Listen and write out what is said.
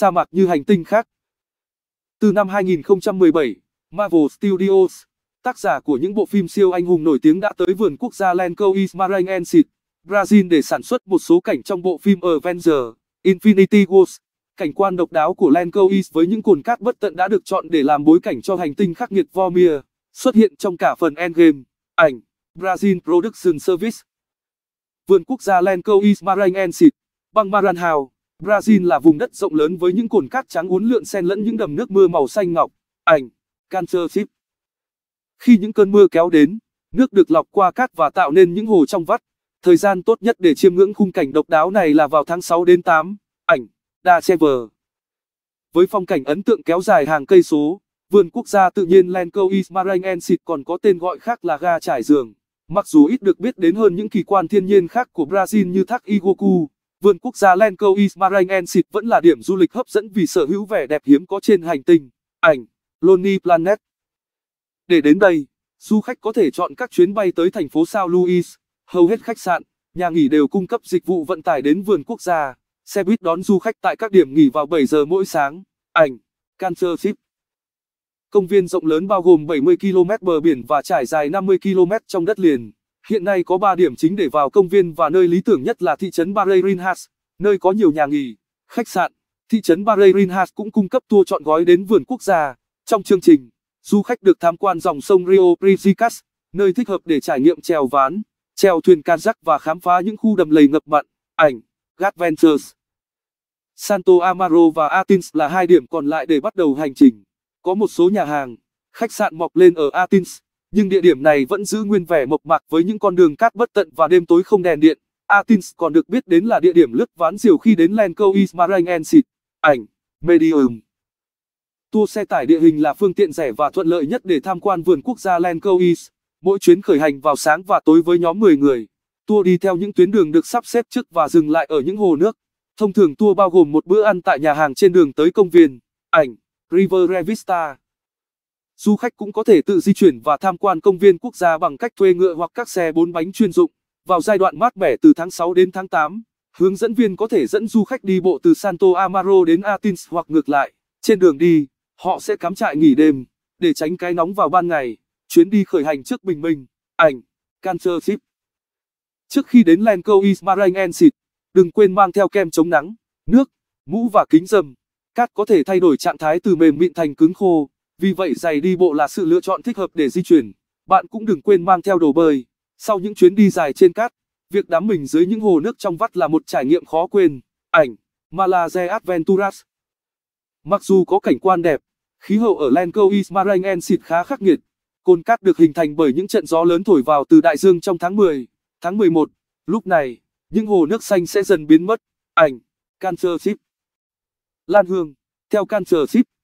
sa mạc như hành tinh khác. Từ năm 2017, Marvel Studios, tác giả của những bộ phim siêu anh hùng nổi tiếng đã tới vườn quốc gia Lenco Ismaranensis, Brazil để sản xuất một số cảnh trong bộ phim Avengers, Infinity Wars. Cảnh quan độc đáo của Lenco với những cồn cát bất tận đã được chọn để làm bối cảnh cho hành tinh khắc nghiệt Vormir, xuất hiện trong cả phần Endgame, ảnh, Brazil Production Service. Vườn quốc gia Lenco Ismaranensis, băng Maranhão. Brazil là vùng đất rộng lớn với những cồn cát trắng uốn lượn xen lẫn những đầm nước mưa màu xanh ngọc, ảnh, cancer chip. Khi những cơn mưa kéo đến, nước được lọc qua cát và tạo nên những hồ trong vắt. Thời gian tốt nhất để chiêm ngưỡng khung cảnh độc đáo này là vào tháng 6 đến 8, ảnh, Da Chever. Với phong cảnh ấn tượng kéo dài hàng cây số, vườn quốc gia tự nhiên Lenco Ismaranensis còn có tên gọi khác là ga trải giường. Mặc dù ít được biết đến hơn những kỳ quan thiên nhiên khác của Brazil như thác Igoku, Vườn quốc gia Lenco Ismarang Ensit vẫn là điểm du lịch hấp dẫn vì sở hữu vẻ đẹp hiếm có trên hành tinh. Ảnh Lonely Planet Để đến đây, du khách có thể chọn các chuyến bay tới thành phố Sao Luis. Hầu hết khách sạn, nhà nghỉ đều cung cấp dịch vụ vận tải đến vườn quốc gia. Xe buýt đón du khách tại các điểm nghỉ vào 7 giờ mỗi sáng. Ảnh Cancer Ship Công viên rộng lớn bao gồm 70 km bờ biển và trải dài 50 km trong đất liền. Hiện nay có 3 điểm chính để vào công viên và nơi lý tưởng nhất là thị trấn Barreirinhas, nơi có nhiều nhà nghỉ, khách sạn. Thị trấn Barreirinhas cũng cung cấp tour chọn gói đến vườn quốc gia. Trong chương trình, du khách được tham quan dòng sông Rio Prizicas, nơi thích hợp để trải nghiệm chèo ván, chèo thuyền kayak và khám phá những khu đầm lầy ngập mặn. Ảnh, Gat Ventures. Santo Amaro và Atins là hai điểm còn lại để bắt đầu hành trình. Có một số nhà hàng, khách sạn mọc lên ở Atins nhưng địa điểm này vẫn giữ nguyên vẻ mộc mạc với những con đường cát bất tận và đêm tối không đèn điện. Athens còn được biết đến là địa điểm lướt ván diều khi đến Lenko Ismarang Ảnh, Medium. Tour xe tải địa hình là phương tiện rẻ và thuận lợi nhất để tham quan vườn quốc gia Lenko Is. Mỗi chuyến khởi hành vào sáng và tối với nhóm 10 người. Tour đi theo những tuyến đường được sắp xếp trước và dừng lại ở những hồ nước. Thông thường tour bao gồm một bữa ăn tại nhà hàng trên đường tới công viên. Ảnh, River Revista. Du khách cũng có thể tự di chuyển và tham quan công viên quốc gia bằng cách thuê ngựa hoặc các xe bốn bánh chuyên dụng. Vào giai đoạn mát mẻ từ tháng 6 đến tháng 8, hướng dẫn viên có thể dẫn du khách đi bộ từ Santo Amaro đến Athens hoặc ngược lại. Trên đường đi, họ sẽ cắm trại nghỉ đêm để tránh cái nóng vào ban ngày. Chuyến đi khởi hành trước bình minh. Ảnh Cancer Ship Trước khi đến Lenco Ismarang đừng quên mang theo kem chống nắng, nước, mũ và kính dâm. Cát có thể thay đổi trạng thái từ mềm mịn thành cứng khô. Vì vậy giày đi bộ là sự lựa chọn thích hợp để di chuyển. Bạn cũng đừng quên mang theo đồ bơi. Sau những chuyến đi dài trên cát, việc đắm mình dưới những hồ nước trong vắt là một trải nghiệm khó quên. Ảnh Malaysia Adventuras Mặc dù có cảnh quan đẹp, khí hậu ở Lankois Marang Ensit khá khắc nghiệt. Cồn cát được hình thành bởi những trận gió lớn thổi vào từ đại dương trong tháng 10, tháng 11. Lúc này, những hồ nước xanh sẽ dần biến mất. Ảnh Cancer Ship Lan Hương Theo Cancer Ship